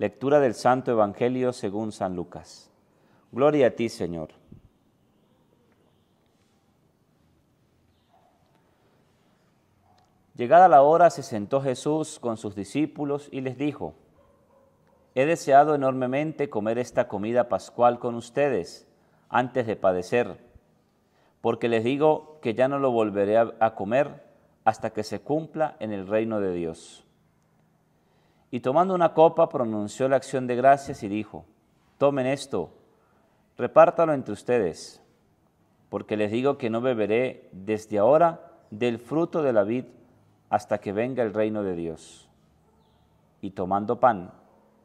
Lectura del Santo Evangelio según San Lucas. Gloria a ti, Señor. Llegada la hora, se sentó Jesús con sus discípulos y les dijo, He deseado enormemente comer esta comida pascual con ustedes antes de padecer, porque les digo que ya no lo volveré a comer hasta que se cumpla en el reino de Dios. Y tomando una copa pronunció la acción de gracias y dijo, tomen esto, repártalo entre ustedes, porque les digo que no beberé desde ahora del fruto de la vid hasta que venga el reino de Dios. Y tomando pan,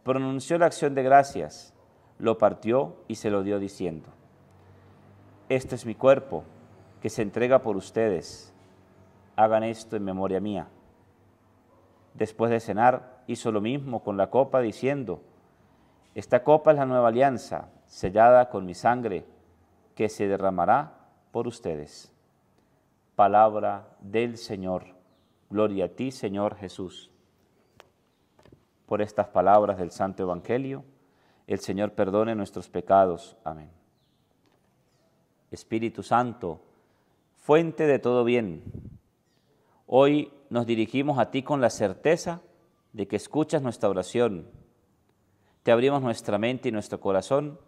pronunció la acción de gracias, lo partió y se lo dio diciendo, este es mi cuerpo que se entrega por ustedes, hagan esto en memoria mía. Después de cenar, hizo lo mismo con la copa diciendo, esta copa es la nueva alianza, sellada con mi sangre, que se derramará por ustedes. Palabra del Señor. Gloria a ti, Señor Jesús. Por estas palabras del Santo Evangelio, el Señor perdone nuestros pecados. Amén. Espíritu Santo, fuente de todo bien, hoy nos dirigimos a ti con la certeza de que escuchas nuestra oración. Te abrimos nuestra mente y nuestro corazón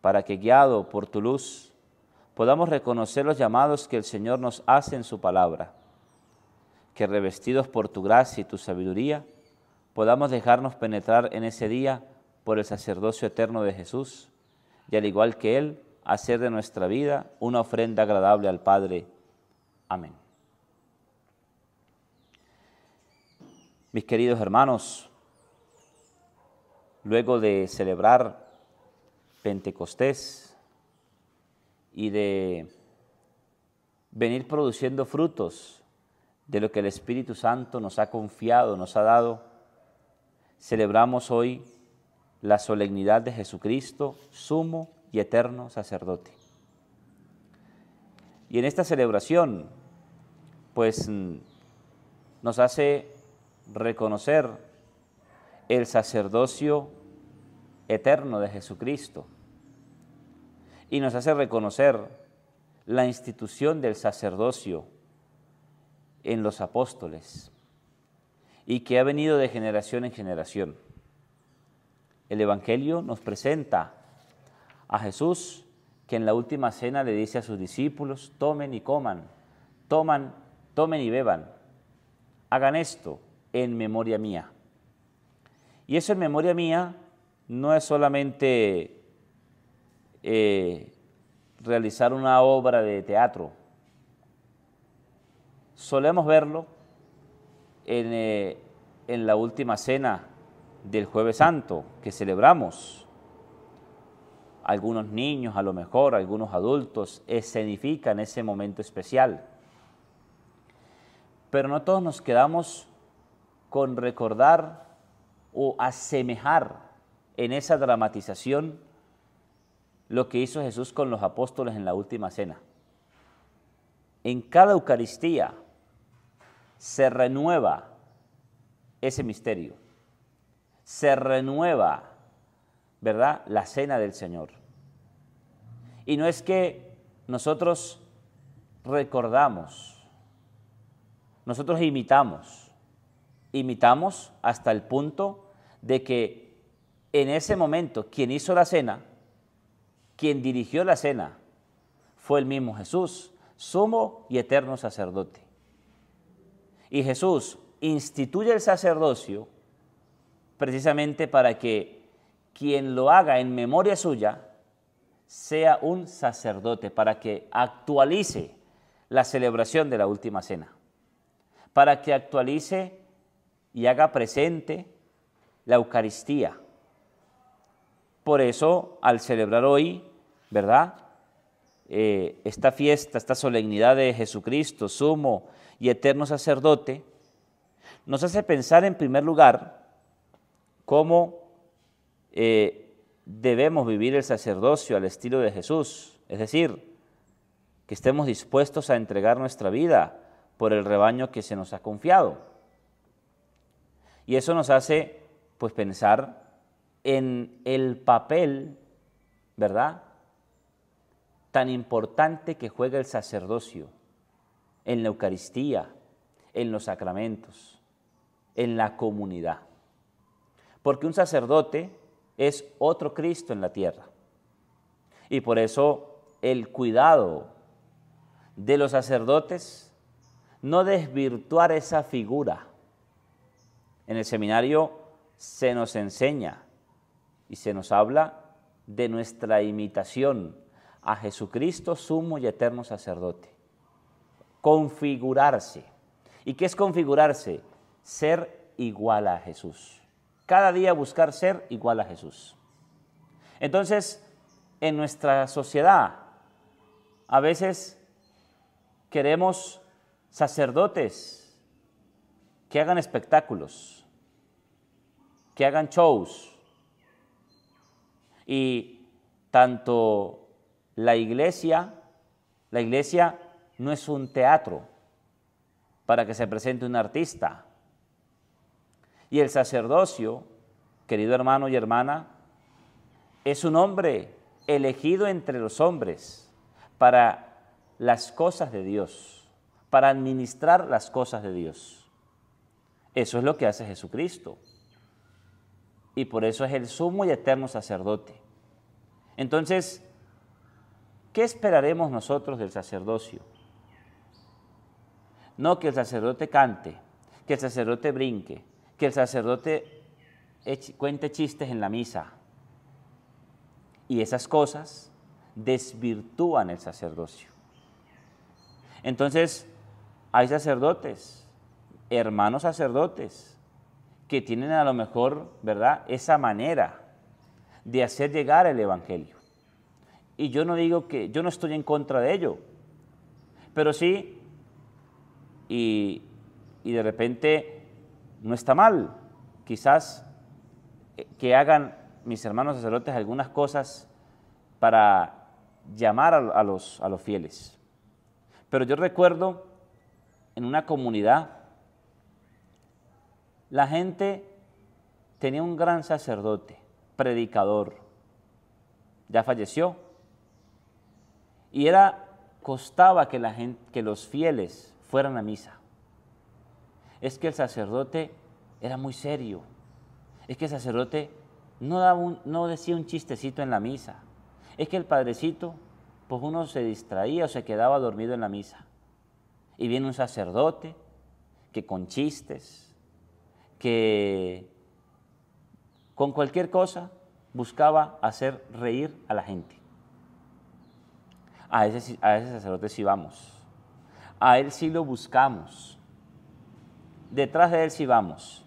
para que, guiado por tu luz, podamos reconocer los llamados que el Señor nos hace en su palabra. Que revestidos por tu gracia y tu sabiduría, podamos dejarnos penetrar en ese día por el sacerdocio eterno de Jesús y al igual que Él, hacer de nuestra vida una ofrenda agradable al Padre. Amén. Mis queridos hermanos, luego de celebrar Pentecostés y de venir produciendo frutos de lo que el Espíritu Santo nos ha confiado, nos ha dado, celebramos hoy la solemnidad de Jesucristo, sumo y eterno sacerdote. Y en esta celebración, pues mm, nos hace reconocer el sacerdocio eterno de Jesucristo y nos hace reconocer la institución del sacerdocio en los apóstoles y que ha venido de generación en generación. El Evangelio nos presenta a Jesús que en la última cena le dice a sus discípulos, tomen y coman, toman, tomen y beban, hagan esto en memoria mía. Y eso en memoria mía no es solamente eh, realizar una obra de teatro. Solemos verlo en, eh, en la última cena del jueves santo que celebramos. Algunos niños, a lo mejor, algunos adultos, escenifican ese momento especial. Pero no todos nos quedamos con recordar o asemejar en esa dramatización lo que hizo Jesús con los apóstoles en la última cena. En cada Eucaristía se renueva ese misterio, se renueva, ¿verdad?, la cena del Señor. Y no es que nosotros recordamos, nosotros imitamos, imitamos hasta el punto de que en ese momento quien hizo la cena, quien dirigió la cena, fue el mismo Jesús, sumo y eterno sacerdote. Y Jesús instituye el sacerdocio precisamente para que quien lo haga en memoria suya sea un sacerdote, para que actualice la celebración de la última cena, para que actualice y haga presente la Eucaristía. Por eso, al celebrar hoy, ¿verdad? Eh, esta fiesta, esta solemnidad de Jesucristo, sumo y eterno sacerdote, nos hace pensar en primer lugar cómo eh, debemos vivir el sacerdocio al estilo de Jesús, es decir, que estemos dispuestos a entregar nuestra vida por el rebaño que se nos ha confiado. Y eso nos hace pues pensar en el papel, ¿verdad? tan importante que juega el sacerdocio en la Eucaristía, en los sacramentos, en la comunidad. Porque un sacerdote es otro Cristo en la tierra. Y por eso el cuidado de los sacerdotes, no desvirtuar esa figura, en el seminario se nos enseña y se nos habla de nuestra imitación a Jesucristo, sumo y eterno sacerdote. Configurarse. ¿Y qué es configurarse? Ser igual a Jesús. Cada día buscar ser igual a Jesús. Entonces, en nuestra sociedad, a veces queremos sacerdotes que hagan espectáculos, que hagan shows. Y tanto la iglesia, la iglesia no es un teatro para que se presente un artista. Y el sacerdocio, querido hermano y hermana, es un hombre elegido entre los hombres para las cosas de Dios, para administrar las cosas de Dios. Eso es lo que hace Jesucristo. Y por eso es el sumo y eterno sacerdote. Entonces, ¿qué esperaremos nosotros del sacerdocio? No que el sacerdote cante, que el sacerdote brinque, que el sacerdote cuente chistes en la misa. Y esas cosas desvirtúan el sacerdocio. Entonces, hay sacerdotes hermanos sacerdotes que tienen a lo mejor, ¿verdad?, esa manera de hacer llegar el Evangelio. Y yo no digo que, yo no estoy en contra de ello, pero sí, y, de repente no está mal, quizás eh, que hagan mis hermanos sacerdotes algunas cosas para llamar a, los, a los fieles. Pero yo recuerdo en una comunidad la gente tenía un gran sacerdote, predicador, ya falleció, y era costaba que, que los fieles fueran a misa. Es que el sacerdote era muy serio. Es que el sacerdote no, no decía un chistecito en la misa. Es que el padrecito, pues uno se distraía o se quedaba dormido en la misa. Y viene un sacerdote que con chistes, que con cualquier cosa buscaba hacer reír a la gente. A ese, sacerdote sí vamos. A él sí lo buscamos. Detrás de él sí vamos.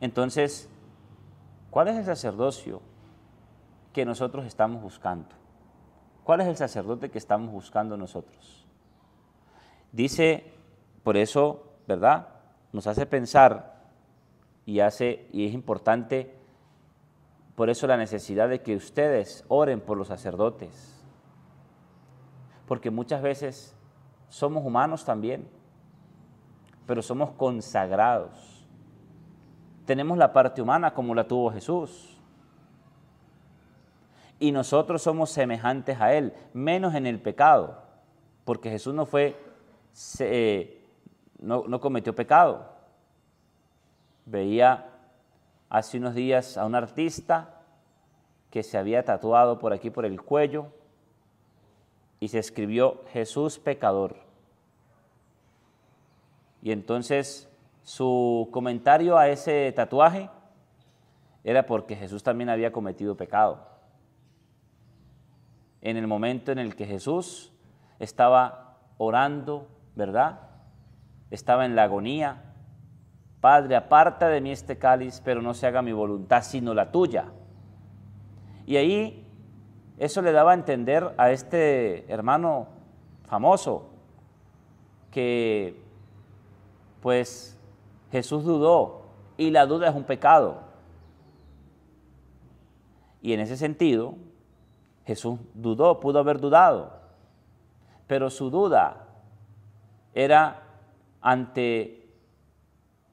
Entonces, ¿cuál es el sacerdocio que nosotros estamos buscando? ¿Cuál es el sacerdote que estamos buscando nosotros? Dice, por eso, ¿verdad? Nos hace pensar y, hace, es importante, por eso la necesidad de que ustedes oren por los sacerdotes, porque muchas veces somos humanos también, pero somos consagrados. Tenemos la parte humana como la tuvo Jesús. Y nosotros somos semejantes a Él, menos en el pecado, porque Jesús no fue, eh, no cometió pecado Veía hace unos días a un artista que se había tatuado por aquí, por el cuello, y se escribió Jesús pecador. Y entonces su comentario a ese tatuaje era porque Jesús también había cometido pecado. En el momento en el que Jesús estaba orando, ¿verdad? Estaba en la agonía, Padre, aparta de mí este cáliz, pero no se haga mi voluntad, sino la tuya. Y ahí eso le daba a entender a este hermano famoso que pues Jesús dudó y la duda es un pecado. Y en ese sentido, Jesús dudó, pudo haber dudado, pero su duda era ante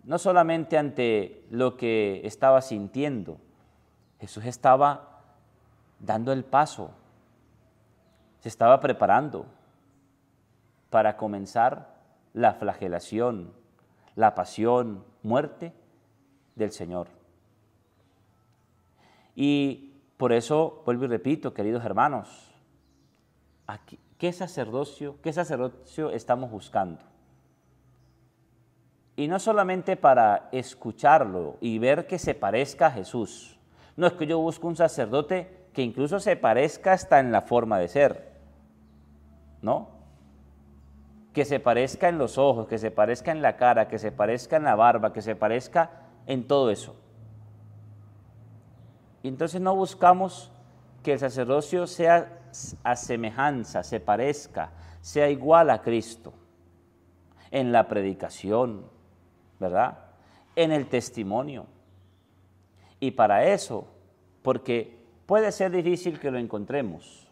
no solamente ante lo que estaba sintiendo, Jesús estaba dando el paso, se estaba preparando para comenzar la flagelación, la pasión, muerte del Señor. Y por eso, vuelvo y repito, queridos hermanos, ¿qué sacerdocio, qué sacerdocio estamos buscando? Y no solamente para escucharlo y ver que se parezca a Jesús. No es que yo busque un sacerdote que incluso se parezca hasta en la forma de ser. ¿No? Que se parezca en los ojos, que se parezca en la cara, que se parezca en la barba, que se parezca en todo eso. Y entonces no buscamos que el sacerdocio sea a semejanza, se parezca, sea igual a Cristo en la predicación, ¿verdad? En el testimonio. Y para eso, porque puede ser difícil que lo encontremos,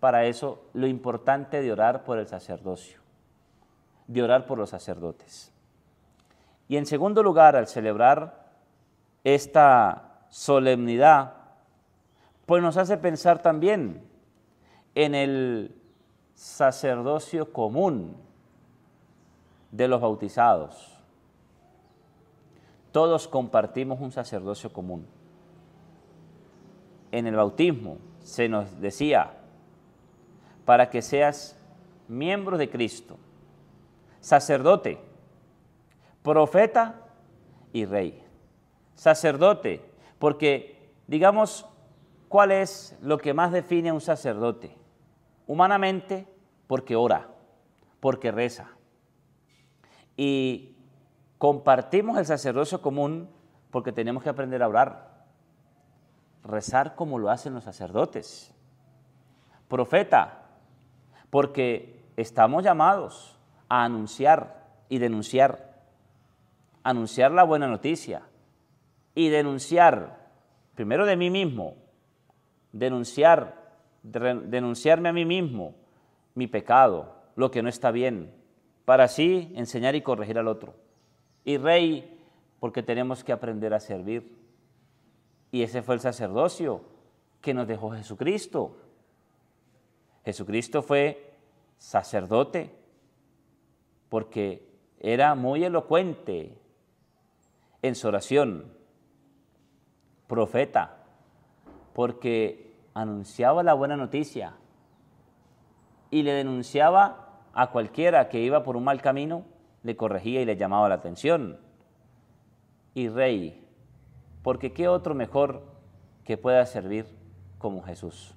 para eso lo importante de orar por el sacerdocio, de orar por los sacerdotes. Y en segundo lugar, al celebrar esta solemnidad, pues nos hace pensar también en el sacerdocio común, de los bautizados. Todos compartimos un sacerdocio común. En el bautismo se nos decía, para que seas miembro de Cristo, sacerdote, profeta y rey. Sacerdote, porque digamos, ¿cuál es lo que más define a un sacerdote? Humanamente, porque ora, porque reza y compartimos el sacerdocio común porque tenemos que aprender a orar, rezar como lo hacen los sacerdotes, profeta, porque estamos llamados a anunciar y denunciar, anunciar la buena noticia y denunciar, primero de mí mismo, denunciar, denunciarme a mí mismo mi pecado, lo que no está bien, para así enseñar y corregir al otro. Y rey, porque tenemos que aprender a servir. Y ese fue el sacerdocio que nos dejó Jesucristo. Jesucristo fue sacerdote porque era muy elocuente en su oración, profeta, porque anunciaba la buena noticia y le denunciaba a cualquiera que iba por un mal camino, le corregía y le llamaba la atención. Y rey, porque ¿qué otro mejor que pueda servir como Jesús?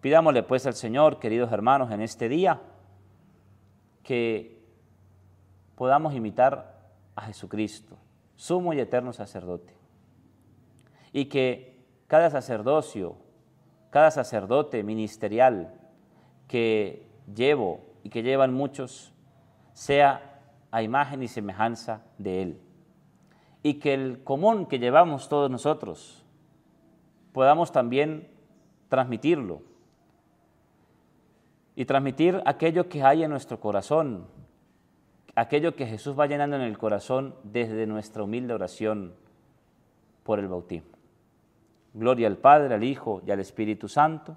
Pidámosle pues al Señor, queridos hermanos, en este día, que podamos imitar a Jesucristo, sumo y eterno sacerdote, y que cada sacerdocio, cada sacerdote ministerial que llevo y que llevan muchos sea a imagen y semejanza de Él. Y que el común que llevamos todos nosotros podamos también transmitirlo. Y transmitir aquello que hay en nuestro corazón, aquello que Jesús va llenando en el corazón desde nuestra humilde oración por el bautismo. Gloria al Padre, al Hijo y al Espíritu Santo